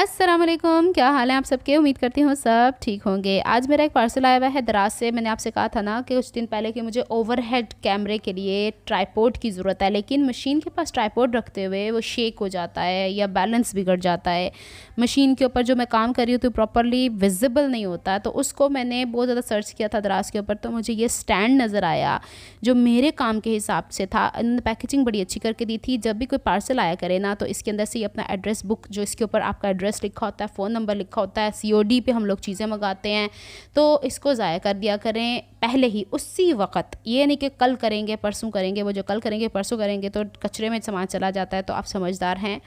असलम क्या हाल है आप सबके उम्मीद करती हूँ सब ठीक होंगे आज मेरा एक पार्सल आया हुआ है दराज से मैंने आपसे कहा था ना कि कुछ दिन पहले कि मुझे ओवरहेड कैमरे के लिए ट्राईपोर्ड की ज़रूरत है लेकिन मशीन के पास ट्राईपोर्ड रखते हुए वो शेक हो जाता है या बैलेंस बिगड़ जाता है मशीन के ऊपर जो मैं काम कर रही हूँ तो प्रॉपरली विजिबल नहीं होता तो उसको मैंने बहुत ज़्यादा सर्च किया था दराज के ऊपर तो मुझे ये स्टैंड नज़र आया जो मेरे काम के हिसाब से था पैकेजिंग बड़ी अच्छी करके दी थी जब भी कोई पार्सल आया करे ना तो इसके अंदर से ही अपना एड्रेस बुक जो इसके ऊपर आपका एड्रेस एड्रेस लिखा होता है फ़ोन नंबर लिखा होता है सी पे हम लोग चीज़ें मंगाते हैं तो इसको ज़ाया कर दिया करें पहले ही उसी वक्त ये नहीं कि कल करेंगे परसों करेंगे वो जो कल करेंगे परसों करेंगे तो कचरे में सामान चला जाता है तो आप समझदार हैं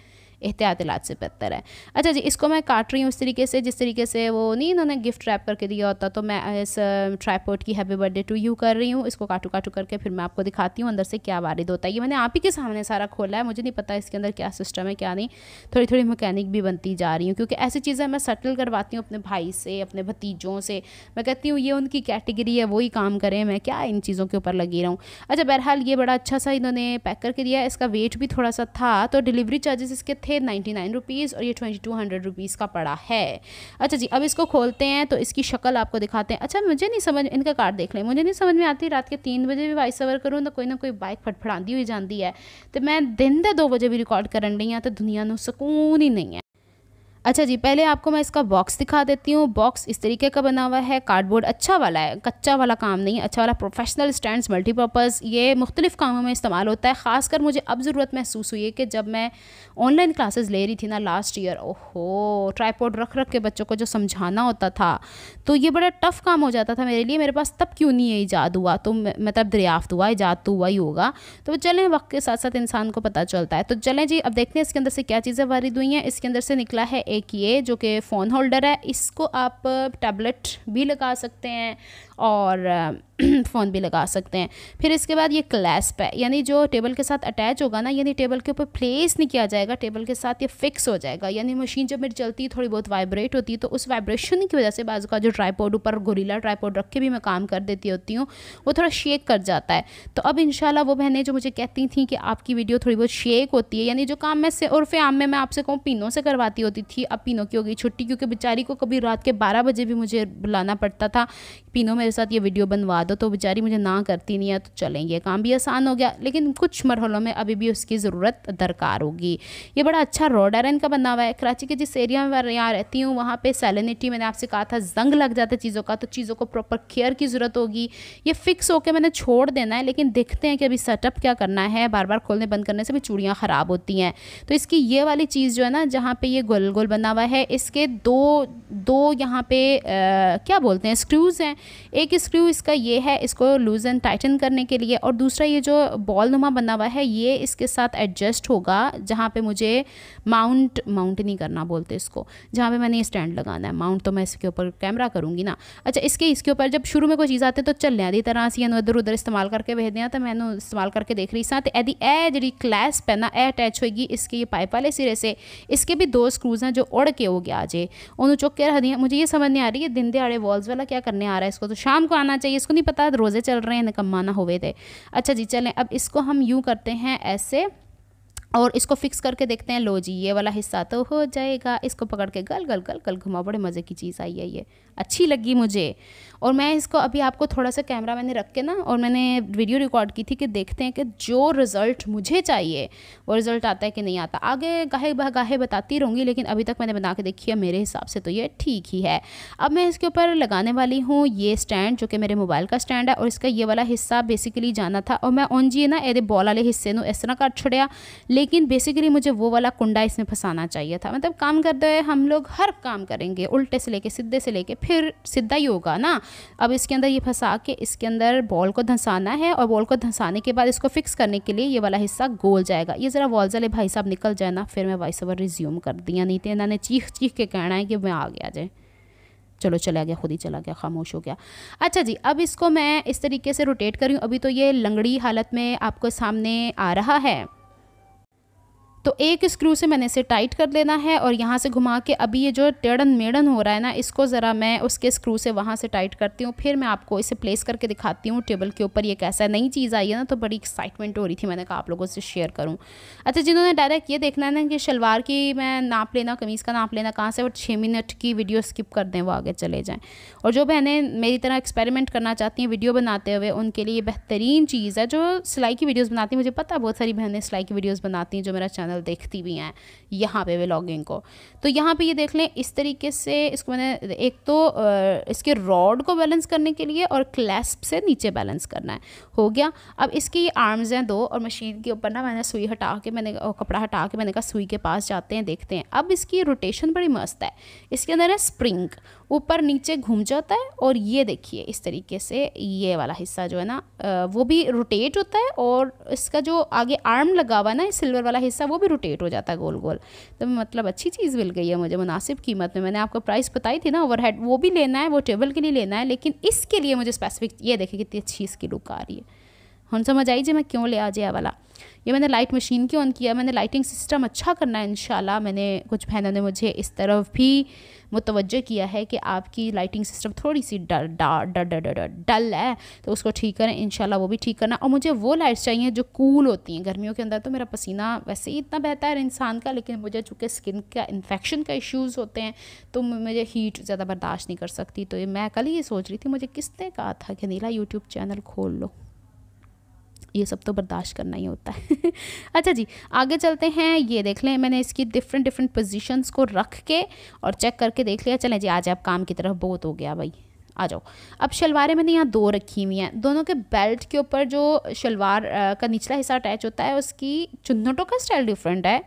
एहतियात इलाज से बेहतर है अच्छा जी इसको मैं काट रही हूँ इस तरीके से जिस तरीके से वो नहीं इन्होंने गिफ्ट रैप करके दिया होता तो मैं इस ट्राईपोर्ट की हैप्पी बर्थडे टू यू कर रही हूँ इसको काटू काटू करके फिर मैं आपको दिखाती हूँ अंदर से क्या वारिद होता है ये मैंने आप ही के सामने सारा खोला है मुझे नहीं पता इसके अंदर क्या सिस्टम है क्या नहीं थोड़ी थोड़ी मैकेनिक भी बनती जा रही हूँ क्योंकि ऐसी चीज़ें मैं सेटल करवाती हूँ अपने भाई से अपने भतीजों से मैं कहती हूँ ये उनकी कैटेगरी है वही काम करें मैं क्या इन चीज़ों के ऊपर लगी हूँ अच्छा बहरहाल ये बड़ा अच्छा सा इन्होंने पैक करके दिया इसका वेट भी थोड़ा सा था तो डिलीवरी चार्जेस इसके थे थे नाइन्टी नाइन रुपीज़ और ये ट्वेंटी टू हंड्रेड रुपीज़ का पड़ा है अच्छा जी अब इसको खोलते हैं तो इसकी शक्ल आपको दिखाते हैं अच्छा मुझे नहीं समझ इनका कार्ड देख लें मुझे नहीं समझ में आती रात के तीन बजे भी वाइस ओवर करूँ तो कोई ना कोई बाइक फटफड़ाती हुई जाती है तो मैं दिन ਦੇ दो बजे भी रिकॉर्ड करन ਲਈ हाँ, तो दुनिया ਦੁਨੀਆ ਨੂੰ ਸਕੂਨ ਹੀ ਨਹੀਂ अच्छा जी पहले आपको मैं इसका बॉक्स दिखा देती हूँ बॉक्स इस तरीके का बना हुआ है कार्डबोर्ड अच्छा वाला है कच्चा वाला काम नहीं अच्छा वाला प्रोफेशनल स्टैंड्स मल्टीपर्पज़ ये मुख्तलिफ कामों में इस्तेमाल होता है ख़ासकर मुझे अब ज़रूरत महसूस हुई है कि जब मैं ऑनलाइन क्लासेस ले रही थी ना लास्ट ईयर ओहो ट्राईपोर्ड रख रख के बच्चों को जो समझाना होता था तो ये बड़ा टफ़ काम हो जाता था मेरे लिए मेरे पास तब क्यों नहीं है ईजाद हुआ तो मतलब दरियाफ्त हुआ ईजाद तो हुआ ही होगा तो चलें वक्त के साथ साथ इंसान को पता चलता है तो चलें जी अब देखते हैं इसके अंदर से क्या चीज़ें वारिद हुई हैं इसके अंदर से निकला है एक ये जो कि फ़ोन होल्डर है इसको आप टैबलेट भी लगा सकते हैं और फ़ोन भी लगा सकते हैं फिर इसके बाद ये क्लैस्प है यानी जो टेबल के साथ अटैच होगा ना यानी टेबल के ऊपर प्लेस नहीं किया जाएगा टेबल के साथ ये फिक्स हो जाएगा यानी मशीन जब मेरी चलती है थोड़ी बहुत वाइब्रेट होती है तो उस वाइब्रेशन की वजह से बाजू का जो ट्राईपोड ऊपर गोरीला ट्राईपोड रख के भी मैं काम कर देती होती हूँ वो थोड़ा शेक कर जाता है तो अब इन वो बहनें जो मुझे कहती थी कि आपकी वीडियो थोड़ी बहुत शेक होती है यानी जो काम मैं से और आम में मैं आपसे कहूँ पिनों से करवाती होती थी अब पिनों की होगी छुट्टी क्योंकि बेचारी को कभी रात के बारह बजे भी मुझे बुलाना पड़ता था पिनों मेरे साथ ये वीडियो बनवा ज़्यादा तो बेचारी मुझे ना करती नहीं है तो चलेंगे ये काम भी आसान हो गया लेकिन कुछ मरहलों में अभी भी उसकी ज़रूरत दरकार होगी ये बड़ा अच्छा रोड है का बना हुआ है कराची के जिस एरिया में यहाँ रहती हूँ वहाँ पर सैलिनिटी मैंने आपसे कहा था जंग लग जाता है चीज़ों का तो चीज़ों को प्रॉपर केयर की ज़रूरत होगी ये फिक्स होकर मैंने छोड़ देना है लेकिन देखते हैं कि अभी सेटअप क्या करना है बार बार खोलने बंद करने से भी चूड़ियाँ ख़राब होती हैं तो इसकी ये वाली चीज़ जो है ना जहाँ पर ये गोल गोल बना हुआ है इसके दो दो यहाँ पे आ, क्या बोलते हैं स्क्रूज़ हैं एक स्क्रू इसका ये है इसको लूज एंड टाइटन करने के लिए और दूसरा ये जो बॉल नुमा बना हुआ है ये इसके साथ एडजस्ट होगा जहाँ पे मुझे माउंट माउंट नहीं करना बोलते इसको जहाँ पे मैंने ये स्टैंड लगाना है माउंट तो मैं इसके ऊपर कैमरा करूँगी ना अच्छा इसके इसके ऊपर जब शुरू में कोई चीज़ आती है तो चल चलने आदि तरह से इधर उधर इस्तेमाल करके भेज दें तो मैं इस्तेमाल करके देख रही साथ यदि ए जी क्लैस पे ना ए अटैच होगी इसके ये पाइप वाले सिरे से इसके भी दो स्क्रूज हैं जो उड़ के हो गया आज उन्होंने चौक के रह मुझे ये समझ नहीं आ रही है दिन दिहाड़े वॉल्स वाला क्या करने आ रहा है इसको तो शाम को आना चाहिए इसको नहीं पता रोज़े चल रहे हैं निकम्माना हुए थे अच्छा जी चलें अब इसको हम यूँ करते हैं ऐसे और इसको फिक्स करके देखते हैं लो जी ये वाला हिस्सा तो हो जाएगा इसको पकड़ के गल गल गल गल घुमाओ बड़े मज़े की चीज़ आई है ये अच्छी लगी मुझे और मैं इसको अभी आपको थोड़ा सा कैमरा मैंने रख के ना और मैंने वीडियो रिकॉर्ड की थी कि देखते हैं कि जो रिज़ल्ट मुझे चाहिए वो रिज़ल्ट आता है कि नहीं आता आगे गाहे गाहे बताती रहूँगी लेकिन अभी तक मैंने बना के देखी है मेरे हिसाब से तो ये ठीक ही है अब मैं इसके ऊपर लगाने वाली हूँ ये स्टैंड जो कि मेरे मोबाइल का स्टैंड है और इसका ये वाला हिस्सा बेसिकली जाना था और मैं उंजी ना ये बॉल वाले हिस्से को इस तरह काट छोड़ा लेकिन बेसिकली मुझे वो वाला कुंडा इसमें फंसाना चाहिए था मतलब काम करते हुए हम लोग हर काम करेंगे उल्टे से लेके सीधे से लेके फिर सीधा ही होगा ना अब इसके अंदर ये फंसा के इसके अंदर बॉल को धंसाना है और बॉल को धंसाने के बाद इसको फिक्स करने के लिए ये वाला हिस्सा गोल जाएगा ये ज़रा वॉल जले भाई साहब निकल जाए ना फिर मैं वॉइस ओवर रिज्यूम कर दिया नहीं तो इन्होंने चीख चीख के कहना है कि मैं आ गया जाए चलो चला गया खुद ही चला गया खामोश हो गया अच्छा जी अब इसको मैं इस तरीके से रोटेट करी अभी तो ये लंगड़ी हालत में आपको सामने आ रहा है तो एक स्क्रू से मैंने इसे टाइट कर लेना है और यहाँ से घुमा के अभी ये जो टेढ़न मेढ़न हो रहा है ना इसको ज़रा मैं उसके स्क्रू से वहाँ से टाइट करती हूँ फिर मैं आपको इसे प्लेस करके दिखाती हूँ टेबल के ऊपर ये कैसा नई चीज़ आई है ना तो बड़ी एक्साइटमेंट हो रही थी मैंने कहा आप लोगों से शेयर करूँ अच्छा जिन्होंने डायरेक्ट ये देखना है ना कि शलवार की मैं नाप लेना कमीज़ का नाप लेना कहाँ से और छः मिनट की वीडियो स्किप कर दें वो आगे चले जाएँ और जो बहनें मेरी तरह एक्सपेरिमेंट करना चाहती हैं वीडियो बनाते हुए उनके लिए बेहतरीन चीज़ है जो सिलाई की वीडियोज़ बनाती हैं मुझे पता बहुत सारी बहनें सिलाई की वीडियोज़ बनाती हैं जो मेरा चैनल चैनल देखती भी हैं यहाँ पे व्लॉगिंग को तो यहाँ पे ये देख लें इस तरीके से इसको मैंने एक तो इसके रॉड को बैलेंस करने के लिए और क्लैस्प से नीचे बैलेंस करना है हो गया अब इसकी आर्म्स हैं दो और मशीन के ऊपर ना मैंने सुई हटा के मैंने कपड़ा हटा के मैंने कहा सुई के पास जाते हैं देखते हैं अब इसकी रोटेशन बड़ी मस्त है इसके अंदर है स्प्रिंग ऊपर नीचे घूम जाता है और ये देखिए इस तरीके से ये वाला हिस्सा जो है ना वो भी रोटेट होता है और इसका जो आगे आर्म लगा हुआ है ना सिल्वर वाला हिस्सा वो भी रोटेट हो जाता है गोल गोल तो मतलब अच्छी चीज़ मिल गई है मुझे मुनासिब कीमत में मैंने आपको प्राइस बताई थी ना ओवरहेड वो भी लेना है वो टेबल के लिए लेना है लेकिन इसके लिए मुझे स्पेसिफिक ये देखिए कितनी अच्छी इसकी लुक आ रही है हम समझ आई जी मैं क्यों ले आ जाया वाला ये मैंने लाइट मशीन क्यों ऑन किया मैंने लाइटिंग सिस्टम अच्छा करना है इन मैंने कुछ बहनों ने मुझे इस तरफ भी मुतवज़ किया है कि आपकी लाइटिंग सिस्टम थोड़ी सी डल डल है तो उसको ठीक करें इन वो भी ठीक करना और मुझे वो लाइट्स चाहिए जो कूल होती हैं गर्मियों के अंदर तो मेरा पसीना वैसे ही इतना बेहतर है इंसान का लेकिन मुझे चूँकि स्किन का इन्फेक्शन का इशूज़ होते हैं तो मुझे हीट ज़्यादा बर्दाश्त नहीं कर सकती तो मैं कल ये सोच रही थी मुझे किसने कहा था कि नीला यूट्यूब चैनल खोल लो ये सब तो बर्दाश्त करना ही होता है अच्छा जी आगे चलते हैं ये देख लें मैंने इसकी डिफरेंट डिफरेंट पोजीशंस को रख के और चेक करके देख लिया चलें जी आज आप काम की तरफ बहुत हो गया भाई आ जाओ अब शलवारें मैंने यहाँ दो रखी हुई हैं दोनों के बेल्ट के ऊपर जो शलवार का निचला हिस्सा अटैच होता है उसकी चुन्नटों का स्टाइल डिफरेंट है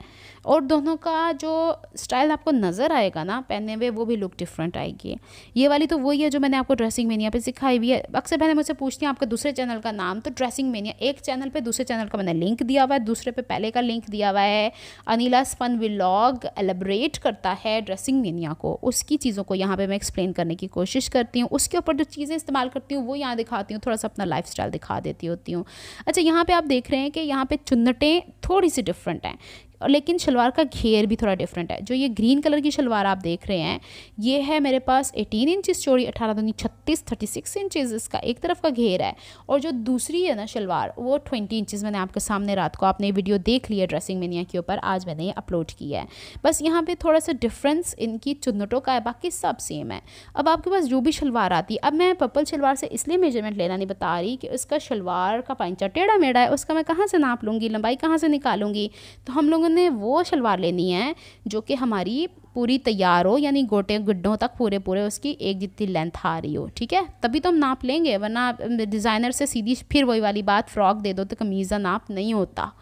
और दोनों का जो स्टाइल आपको नज़र आएगा ना पहने हुए वो भी लुक डिफरेंट आएगी ये वाली तो वही है जो मैंने आपको ड्रेसिंग मेनिया पे सिखाई हुई है अक्सर पहले मुझसे पूछती हैं आपका दूसरे चैनल का नाम तो ड्रेसिंग मेनिया एक चैनल पे दूसरे चैनल का मैंने लिंक दिया हुआ है दूसरे पे पहले का लिंक दिया हुआ है अनिला स्पन विलॉग एलेबरेट करता है ड्रेसिंग मेनिया को उसकी चीज़ों को यहाँ पर मैं एक्सप्लेन करने की कोशिश करती हूँ उसके ऊपर जो चीज़ें इस्तेमाल करती हूँ वो यहाँ दिखाती हूँ थोड़ा सा अपना लाइफ दिखा देती होती हूँ अच्छा यहाँ पर आप देख रहे हैं कि यहाँ पर चुन्नटें थोड़ी सी डिफरेंट हैं और लेकिन शलवार का घेर भी थोड़ा डिफरेंट है जो ये ग्रीन कलर की शलवार आप देख रहे हैं ये है मेरे पास एटीन इंचज़ चौड़ी अठारह दूनी छत्तीस थर्टी सिक्स इंचज़ इसका एक तरफ का घेर है और जो दूसरी है ना शलवार वो ट्वेंटी इंचज़ मैंने आपके सामने रात को आपने वीडियो देख लिया ड्रेसिंग मेनिया के ऊपर आज मैंने ये अपलोड किया है बस यहाँ पर थोड़ा सा डिफरेंस इनकी चुनटों का है बाकी सब सेम है अब आपके पास जो भी शलवार आती है अब मैं पर्पल शलवार से इसलिए मेजरमेंट लेना नहीं बता रही कि उसका शलवार का पंचा टेढ़ा मेढ़ा है उसका मैं कहाँ से नाप लूँगी लंबाई कहाँ से निकालूंगी तो हम लोगों हमने वो शलवार लेनी है जो कि हमारी पूरी तैयार हो यानी गोटे गुड्डों तक पूरे पूरे उसकी एक जितनी लेंथ आ रही हो ठीक है तभी तो हम नाप लेंगे वरना डिज़ाइनर से सीधी फिर वही वाली बात फ्रॉक दे दो तो कमीजा नाप नहीं होता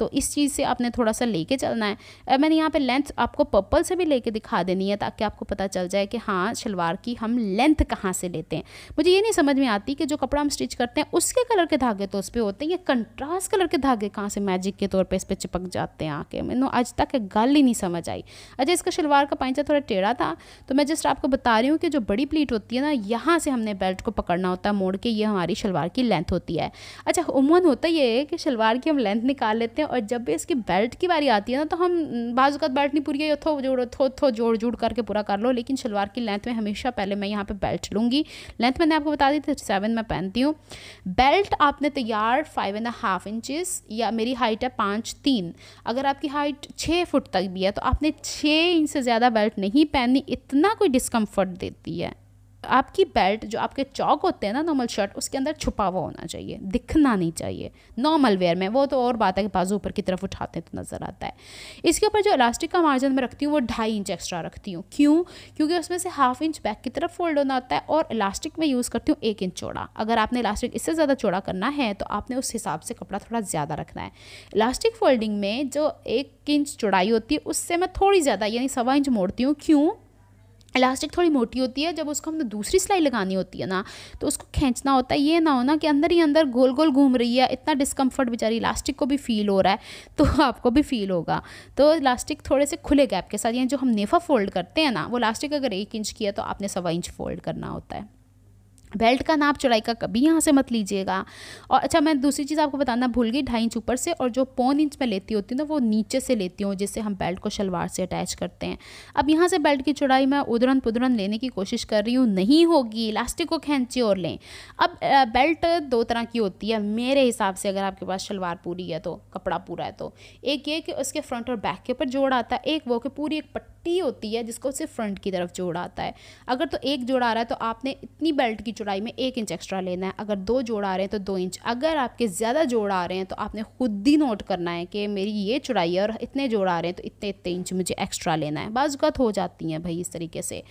तो इस चीज़ से आपने थोड़ा सा लेके चलना है मैंने यहाँ पे लेंथ आपको पर्पल से भी लेके दिखा देनी है ताकि आपको पता चल जाए कि हाँ शलवार की हम लेंथ कहाँ से लेते हैं मुझे ये नहीं समझ में आती कि जो कपड़ा हम स्टिच करते हैं उसके कलर के धागे तो उस पर होते हैं ये कंट्रास्ट कलर के धागे कहाँ से मैजिक के तौर पर इस पर चिपक जाते हैं आके मैंने आज तक गल ही नहीं समझ आई अच्छा इसका शलवार का पैंचा थोड़ा टेढ़ा था तो मैं जस्ट आपको बता रही हूँ कि जो बड़ी प्लीट होती है ना यहाँ से हमने बेल्ट को पकड़ना होता है मोड़ के ये हमारी शलवार की लेंथ होती है अच्छा उमून होता ये है कि शलवार की हम लेंथ निकाल लेते हैं और जब भी इसकी बेल्ट की बारी आती है ना तो हम बाजू का बेल्ट नहीं पूरी है थो जोड़ थो थो जोड़ जोड़ करके पूरा कर लो लेकिन शलवार की लेंथ में हमेशा पहले मैं यहाँ पर बेल्ट लूँगी लेंथ मैंने आपको बता दी थर्टी सेवन मैं पहनती हूँ बेल्ट आपने तैयार फाइव एंड हाफ इंचज़ या मेरी हाइट है पाँच तीन अगर आपकी हाइट छः फुट तक भी है तो आपने छः इंच से ज़्यादा बेल्ट नहीं पहननी इतना कोई डिस्कम्फर्ट देती है आपकी बेल्ट जो आपके चौक होते हैं ना नॉर्मल शर्ट उसके अंदर छुपा हुआ होना चाहिए दिखना नहीं चाहिए नॉर्मल वेयर में वो तो और बात है कि बाजू ऊपर की तरफ उठाते हैं तो नज़र आता है इसके ऊपर जो इलास्टिक का मार्जिन मैं रखती हूँ वो ढाई इंच एक्स्ट्रा रखती हूँ क्यों क्योंकि उसमें से हाफ इंच बैक की तरफ फोल्ड होना आता है और इलास्टिक में यूज़ करती हूँ एक इंच चौड़ा अगर आपने इलास्टिक इससे ज़्यादा चौड़ा करना है तो आपने उस हिसाब से कपड़ा थोड़ा ज़्यादा रखना है इलास्टिक फोल्डिंग में जो एक इंच चौड़ाई होती है उससे मैं थोड़ी ज़्यादा यानी सवा इंच मोड़ती हूँ क्यों इलास्टिक थोड़ी मोटी होती है जब उसको हमने दूसरी सिलाई लगानी होती है ना तो उसको खींचना होता है ये ना होना कि अंदर ही अंदर गोल गोल घूम रही है इतना डिस्कम्फर्ट बेचारी इलास्टिक को भी फील हो रहा है तो आपको भी फील होगा तो इलास्टिक थोड़े से खुले गैप के साथ यानी जो हम नेफा फोल्ड करते हैं ना वो इलास्टिक अगर एक इंच की है तो आपने सवा इंच फोल्ड करना होता है बेल्ट का नाप चौड़ाई का कभी यहाँ से मत लीजिएगा और अच्छा मैं दूसरी चीज़ आपको बताना भूल गई ढाई इंच ऊपर से और जो पौन इंच मैं लेती होती हूँ ना वो नीचे से लेती हूँ जिससे हम बेल्ट को शलवार से अटैच करते हैं अब यहाँ से बेल्ट की चौड़ाई मैं उधरन पुधरन लेने की कोशिश कर रही हूँ नहीं होगी इलास्टिक को खींची और लें अब बेल्ट दो तरह की होती है मेरे हिसाब से अगर आपके पास शलवार पूरी है तो कपड़ा पूरा है तो एक ये कि उसके फ्रंट और बैक के ऊपर जोड़ आता है एक वो कि पूरी एक पट्टी होती है जिसको सिर्फ फ्रंट की तरफ जोड़ आता है अगर तो एक जोड़ आ रहा है तो आपने इतनी बेल्ट की चौड़ाई में एक इंच एक्स्ट्रा लेना है अगर दो जोड़ आ रहे हैं तो दो इंच अगर आपके ज़्यादा जोड़ आ रहे हैं तो आपने खुद ही नोट करना है कि मेरी ये चौड़ाई है और इतने जोड़ आ रहे हैं तो इतने इतने इंच मुझे एक्स्ट्रा लेना है बाजुकत हो जाती हैं भाई इस तरीके से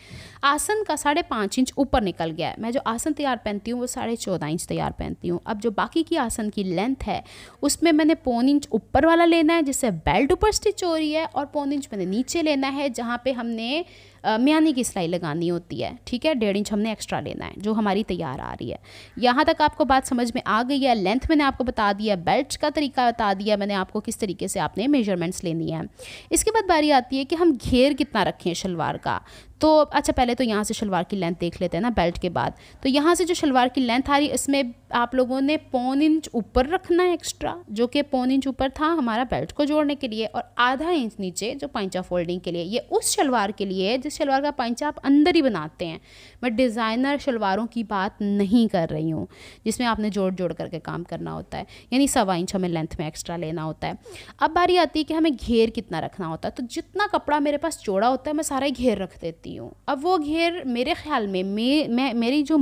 आसन का साढ़े पाँच इंच ऊपर निकल गया है मैं जो आसन तैयार पहनती हूँ वो साढ़े चौदह इंच तैयार पहनती हूँ अब जो बाकी की आसन की लेंथ है उसमें मैंने पौन इंच ऊपर वाला लेना है जिससे बेल्ट ऊपर स्टिच हो रही है और पौन इंच मैंने नीचे लेना है जहाँ पर हमने म्यानी की सिलाई लगानी होती है ठीक है डेढ़ इंच हमने एक्स्ट्रा लेना है जो हमारी तैयार आ रही है यहाँ तक आपको बात समझ में आ गई है लेंथ मैंने आपको बता दिया बेल्ट का तरीका बता दिया मैंने आपको किस तरीके से आपने मेजरमेंट्स लेनी है इसके बाद बारी आती है कि हम घेर कितना रखें शलवार का तो अच्छा पहले तो यहाँ से शलवार की लेंथ देख लेते हैं ना बेल्ट के बाद तो यहाँ से जो शलवार की लेंथ आ रही है इसमें आप लोगों ने पौन इंच ऊपर रखना है एक्स्ट्रा जो कि पौन इंच ऊपर था हमारा बेल्ट को जोड़ने के लिए और आधा इंच नीचे जो पंचा फोल्डिंग के लिए ये उस शलवार के लिए जिस शलवार का पंचा आप अंदर ही बनाते हैं मैं डिज़ाइनर शलवारों की बात नहीं कर रही हूँ जिसमें आपने जोड़ जोड़ करके काम करना होता है यानी सवा इंच हमें लेंथ में एक्स्ट्रा लेना होता है अब बारी आती है कि हमें घेर कितना रखना होता है तो जितना कपड़ा मेरे पास चौड़ा होता है मैं सारा घेर रख देती हूँ अब वो घेर मेरे ख्याल में मे, मैं मेरी जो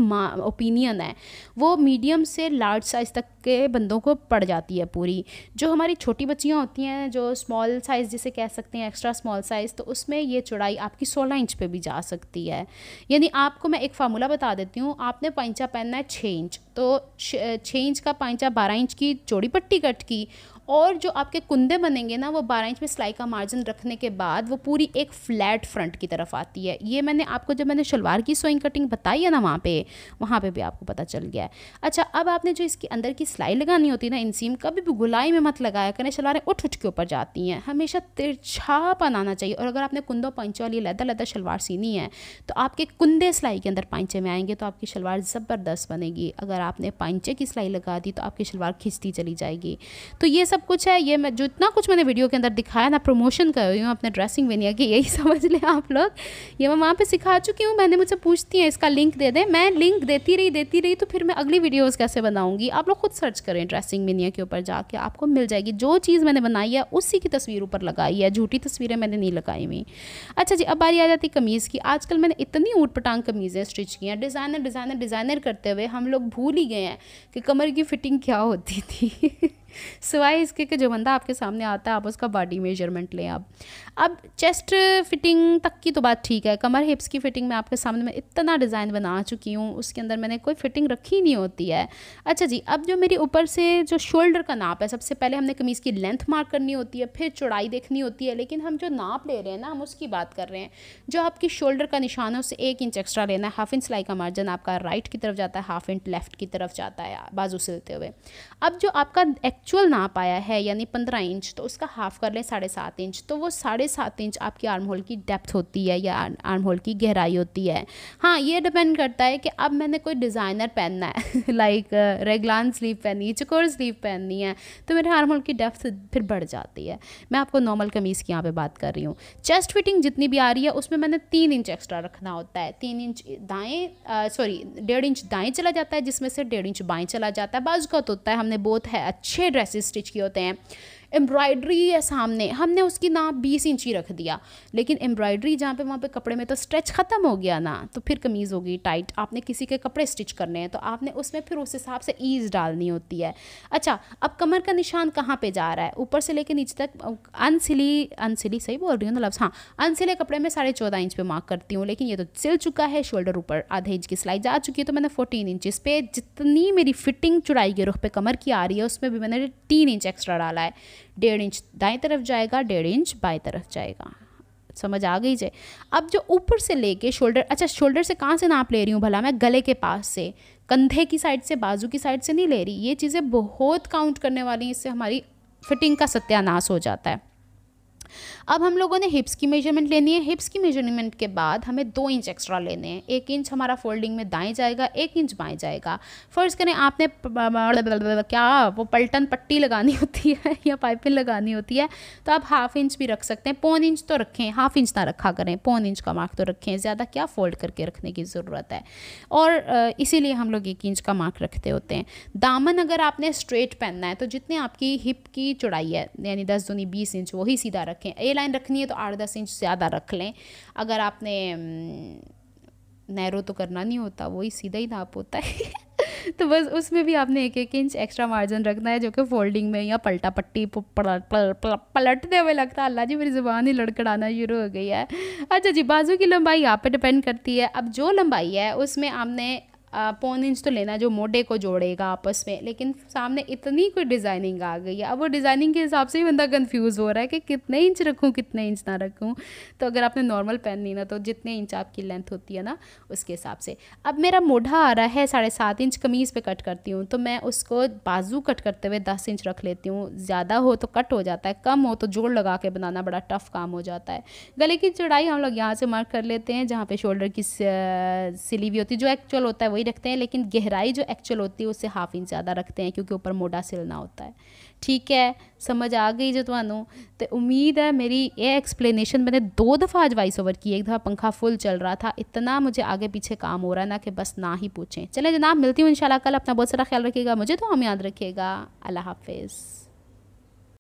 ओपिनियन है वो मीडियम से लार्ज साइज़ तक के बंदों को पड़ जाती है पूरी जो हमारी छोटी बच्चियाँ होती हैं जो स्मॉल साइज़ जिसे कह सकते हैं एक्स्ट्रा स्मॉल साइज़ तो उसमें ये चौड़ाई आपकी सोलह इंच पर भी जा सकती है यानी आपको मैं एक फार्मूला बता देती हूँ आपने पैंचा पहनना है छः इंच तो छः इंच का पैंचा बारह इंच की चौड़ी पट्टी कट की और जो आपके कुंदे बनेंगे ना वो बारह इंच में सिलाई का मार्जिन रखने के बाद वो पूरी एक फ्लैट फ्रंट की तरफ आती है ये मैंने आपको जब मैंने शलवार की सोइंग कटिंग बताई है ना वहाँ पे वहाँ पे भी आपको पता चल गया है अच्छा अब आपने जो इसके अंदर की सिलाई लगानी होती है ना इनसीम कभी भी गुलाई में मत लगाया करें शलवारें उठ उठ के ऊपर जाती हैं हमेशा तिरछा बनाना चाहिए और अगर आपने कुंदों पंचों वाली लदा लदा शलवार सीनी है तो आपके कुंदे सिलाई के अंदर पंचे में आएंगे तो आपकी शलवार ज़बरदस्त बनेगी अगर आपने पंचे की सिलाई लगा दी तो आपकी शलवार खिंचती चली जाएगी तो ये सब सब कुछ है ये मैं जितना कुछ मैंने वीडियो के अंदर दिखाया ना प्रमोशन कर रही हूँ अपने ड्रेसिंग वेनिया की यही समझ लें आप लोग ये मैं वहाँ पे सिखा चुकी हूँ मैंने मुझसे पूछती हैं इसका लिंक दे दें मैं लिंक देती रही देती रही तो फिर मैं अगली वीडियोज़ कैसे बनाऊँगी आप लोग खुद सर्च करें ड्रेसिंग वेनिया के ऊपर जाके आपको मिल जाएगी जो चीज़ मैंने बनाई है उसी की तस्वीर ऊपर लगाई है झूठी तस्वीरें मैंने नहीं लगाई हुई अच्छा जी अब बारी आ जाती कमीज़ की आजकल मैंने इतनी ऊट पटांग कमीज़ें स्टिच की हैं डिज़ाइनर डिज़ाइनर डिज़ाइनर करते हुए हम लोग भूल ही गए हैं कि कमर की फ़िटिंग क्या होती थी सिवाय इसके कि जो बंदा आपके सामने आता है आप उसका बॉडी मेजरमेंट लें आप अब चेस्ट फिटिंग तक की तो बात ठीक है कमर हिप्स की फिटिंग मैं आपके सामने मैं इतना डिज़ाइन बना चुकी हूँ उसके अंदर मैंने कोई फिटिंग रखी नहीं होती है अच्छा जी अब जो मेरी ऊपर से जो शोल्डर का नाप है सबसे पहले हमने कमीज़ की लेंथ मार्क करनी होती है फिर चौड़ाई देखनी होती है लेकिन हम जो नाप ले रहे हैं ना हम उसकी बात कर रहे हैं जो आपकी शोल्डर का निशान है उससे एक इंच एक्स्ट्रा लेना है हाफ इंच सिलाई का मार्जिन आपका राइट की तरफ जाता है हाफ इंच लेफ्ट की तरफ जाता है बाजू सिलते हुए अब जो आपका एक्चुअल नाप आया है यानी पंद्रह इंच तो उसका हाफ कर लें साढ़े सात इंच तो वो साढ़े सात इंच आपकी आर्म होल की डेप्थ होती है या आर्म होल की गहराई होती है हाँ ये डिपेंड करता है कि अब मैंने कोई डिज़ाइनर पहनना है लाइक रेगलान स्लीव पहननी है चकोर स्लीव पहननी है तो मेरे आर्म होल की डेप्थ फिर बढ़ जाती है मैं आपको नॉर्मल कमीज़ की यहाँ पर बात कर रही हूँ चेस्ट फिटिंग जितनी भी आ रही है उसमें मैंने तीन इंच एक्स्ट्रा रखना होता है तीन इंच दाएँ सॉरी uh, डेढ़ इंच दाएँ चला जाता है जिसमें से डेढ़ इंच बाएँ चला जाता है बाजू का होता है हम हमने बहुत है अच्छे ड्रेसेस स्टिच किए होते हैं एम्ब्रॉयडरी है सामने हमने उसकी नाप बीस इंची रख दिया लेकिन एम्ब्रॉयडरी जहाँ पे वहाँ पे कपड़े में तो स्ट्रेच ख़त्म हो गया ना तो फिर कमीज़ हो गई टाइट आपने किसी के कपड़े स्टिच करने हैं तो आपने उसमें फिर उस हिसाब से ईज डालनी होती है अच्छा अब कमर का निशान कहाँ पर जा रहा है ऊपर से लेकर नीचे तक अनसिली अनसिली सही बोल रही हूँ ना लफ्स हाँ अनसिले कपड़े में साढ़े चौदह इंच पर मार्क करती हूँ लेकिन ये तो सिल चुका है शोल्डर ऊपर आधे इंच की सिलाई जा चुकी है तो मैंने फोर्टीन इंचज़ पे जितनी मेरी फिटिंग चुड़ाई के रुख पे कमर की आ रही है उसमें भी मैंने तीन इंच एक्स्ट्रा डाला है डेढ़ इंच दाएं तरफ जाएगा डेढ़ इंच बाएं तरफ जाएगा समझ आ गई जाए अब जो ऊपर से लेके शोल्डर अच्छा शोल्डर से कहाँ से नाप ले रही हूँ भला मैं गले के पास से कंधे की साइड से बाजू की साइड से नहीं ले रही ये चीज़ें बहुत काउंट करने वाली हैं इससे हमारी फिटिंग का सत्यानाश हो जाता है अब हम लोगों ने हिप्स की मेजरमेंट लेनी है हिप्स की मेजरमेंट के बाद हमें दो इंच एक्स्ट्रा लेने हैं एक इंच हमारा फोल्डिंग में दाएं जाएगा एक इंच बाएं जाएगा फर्ज करें आपने क्या वो पलटन पट्टी लगानी होती है या पाइपिंग लगानी होती है तो आप हाफ इंच भी रख सकते हैं पौन इंच तो रखें हाफ इंच ना रखा करें पौन इंच का मार्क तो रखें ज़्यादा क्या फोल्ड करके रखने की ज़रूरत है और इसीलिए हम लोग एक इंच का मार्क रखते होते हैं दामन अगर आपने स्ट्रेट पहनना है तो जितने आपकी हिप की चौड़ाई है यानी दस दूनी बीस इंच वही सीधा रखें ए लाइन रखनी है तो आठ दस इंच ज़्यादा रख लें अगर आपने नैरो तो करना नहीं होता वही सीधा ही नाप होता है तो बस उसमें भी आपने एक एक इंच एक्स्ट्रा मार्जिन रखना है जो कि फोल्डिंग में या पलटा पट्टी पलटते हुए लगता है अल्लाह जी मेरी ज़ुबान ही लड़कड़ाना शुरू हो गई है अच्छा जी बाजू की लंबाई आप पे डिपेंड करती है अब जो लंबाई है उसमें आपने पौन इंच तो लेना जो मोटे को जोड़ेगा आपस में लेकिन सामने इतनी कोई डिज़ाइनिंग आ गई है अब वो डिज़ाइनिंग के हिसाब से ही बंदा कंफ्यूज हो रहा है कि कितने इंच रखूँ कितने इंच ना रखूँ तो अगर आपने नॉर्मल पहन ली ना तो जितने इंच आपकी लेंथ होती है ना उसके हिसाब से अब मेरा मोढ़ा आ रहा है साढ़े सात इंच कमीज़ पर कट करती हूँ तो मैं उसको बाजू कट करते हुए दस इंच रख लेती हूँ ज़्यादा हो तो कट हो जाता है कम हो तो जोड़ लगा के बनाना बड़ा टफ़ काम हो जाता है गले की चढ़ाई हम लोग यहाँ से मार्क कर लेते हैं जहाँ पर शोल्डर की सिली भी होती है जो एक्चुअल होता है वो वही रखते हैं लेकिन गहराई जो एक्चुअल होती है उससे हाफ इंच ज़्यादा रखते हैं क्योंकि ऊपर मोटा सिलना होता है ठीक है समझ आ गई जो ਤੁਹਾਨੂੰ तो उम्मीद है मेरी ਇਹ एक्सप्लेनेशन मैंने दो दफ़ा आज वॉइस ओवर की एक दफ़ा पंखा फुल चल रहा था इतना मुझे आगे पीछे काम हो रहा ना कि बस ना ही पूछें चले जनाब मिलती हूँ इन कल अपना बहुत सारा ख्याल रखिएगा मुझे तो हम याद रखिएगा अल्लाह हाफिज़